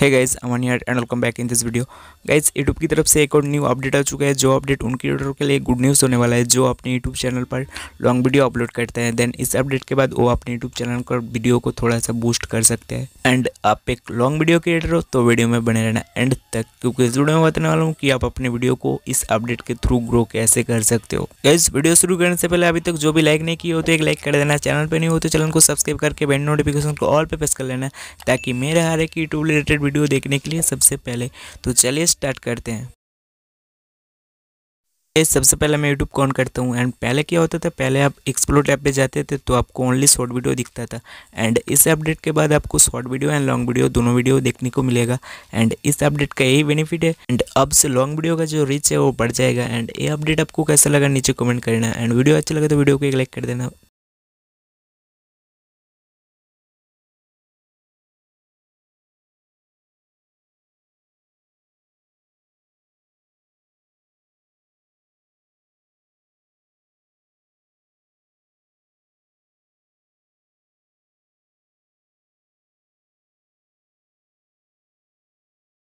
है गाइज अमन यार and welcome back in this video guys YouTube की तरफ से एक और न्यू अपडेट आ चुका है जो अपडेट उन क्रिएटर के लिए गुड न्यूज़ होने वाला है जो अपने यूट्यूब चैनल पर लॉन्ग वीडियो अपलोड करते हैं देन इस अपडेट के बाद वो अपने यूट्यूब चैनल पर वीडियो को थोड़ा सा बूस्ट कर सकते हैं एंड आप एक लॉन्ग वीडियो क्रिएटर हो तो वीडियो में बने रहना एंड तक क्योंकि इस वीडियो में बताने वाला हूँ कि आप अपने वीडियो को इस अपडेट के थ्रू ग्रो कैसे कर सकते हो गाइज वीडियो शुरू करने से पहले अभी तक जो भी लाइक नहीं किया हो तो एक लाइक कर देना चैनल पर नहीं हो तो चैनल को सब्सक्राइब करके बेल नोटिफिकेशन को ऑल पे प्रेस कर लेना ताकि मेरे हर एक यूट्यूब रिलेटेड वीडियो देखने के लिए सबसे पहले तो चलिए स्टार्ट करते हैं सबसे पहले मैं YouTube को ऑन करता हूँ एंड पहले क्या होता था पहले आप एक्सप्लोर टैब पे जाते थे तो आपको ओनली शॉर्ट वीडियो दिखता था एंड इस अपडेट के बाद आपको short video and long video दोनों वीडियो देखने को मिलेगा एंड इस अपडेट का यही बेनिफिट है एंड अब से लॉन्ग वीडियो का जो रीच है वो बढ़ जाएगा एंड ये अपडेट आपको कैसा लगा नीचे कमेंट करना एंड वीडियो अच्छा लगा तो वीडियो को एक लाइक कर देना